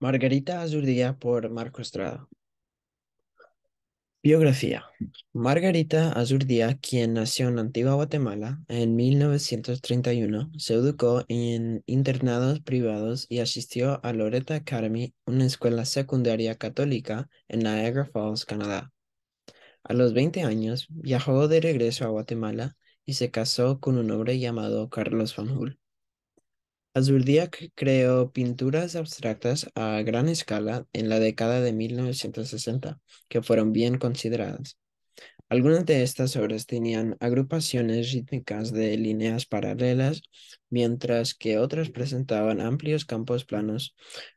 Margarita Azurdía por Marco Estrada. Biografía. Margarita Azurdía, quien nació en Antigua Guatemala en 1931, se educó en internados privados y asistió a Loretta Academy, una escuela secundaria católica en Niagara Falls, Canadá. A los 20 años, viajó de regreso a Guatemala y se casó con un hombre llamado Carlos Fanjul. Azurdiak creó pinturas abstractas a gran escala en la década de 1960, que fueron bien consideradas. Algunas de estas obras tenían agrupaciones rítmicas de líneas paralelas, mientras que otras presentaban amplios campos planos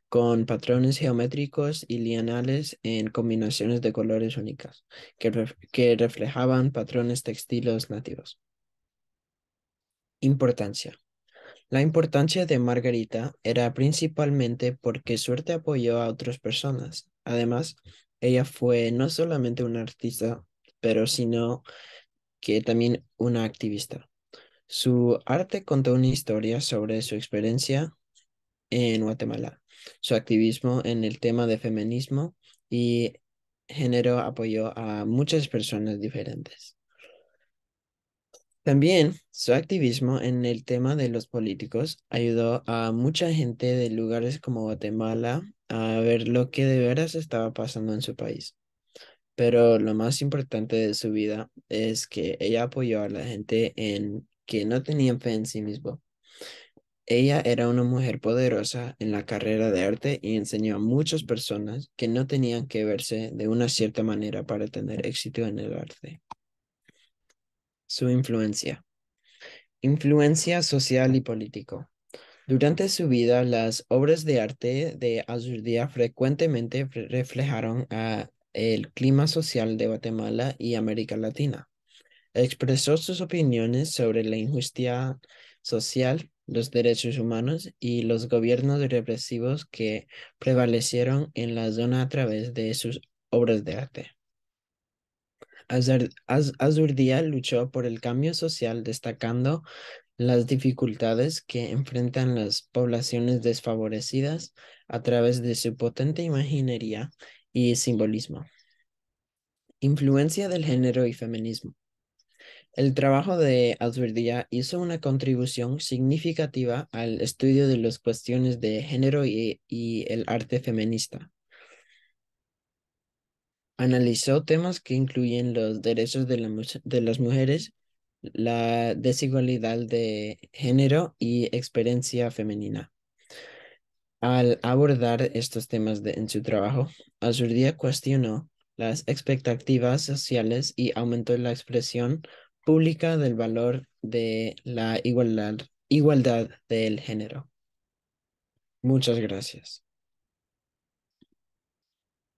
con patrones geométricos y lineales en combinaciones de colores únicas, que, que reflejaban patrones textilos nativos. Importancia. La importancia de Margarita era principalmente porque suerte apoyó a otras personas. Además, ella fue no solamente una artista, pero sino que también una activista. Su arte contó una historia sobre su experiencia en Guatemala, su activismo en el tema de feminismo y género apoyó a muchas personas diferentes. También su activismo en el tema de los políticos ayudó a mucha gente de lugares como Guatemala a ver lo que de veras estaba pasando en su país. Pero lo más importante de su vida es que ella apoyó a la gente en que no tenían fe en sí mismo. Ella era una mujer poderosa en la carrera de arte y enseñó a muchas personas que no tenían que verse de una cierta manera para tener éxito en el arte. Su influencia. Influencia social y político. Durante su vida, las obras de arte de Azuría frecuentemente reflejaron el clima social de Guatemala y América Latina. Expresó sus opiniones sobre la injusticia social, los derechos humanos y los gobiernos represivos que prevalecieron en la zona a través de sus obras de arte. Azurdía luchó por el cambio social destacando las dificultades que enfrentan las poblaciones desfavorecidas a través de su potente imaginería y simbolismo. Influencia del género y feminismo. El trabajo de Azurdía hizo una contribución significativa al estudio de las cuestiones de género y el arte feminista. Analizó temas que incluyen los derechos de, las mujeres, la desigualdad de género y experiencia femenina. Al abordar estos temas en su trabajo, Azurdía cuestionó las expectativas sociales y aumentó la expresión pública del valor de la igualdad, igualdad del género. Muchas gracias.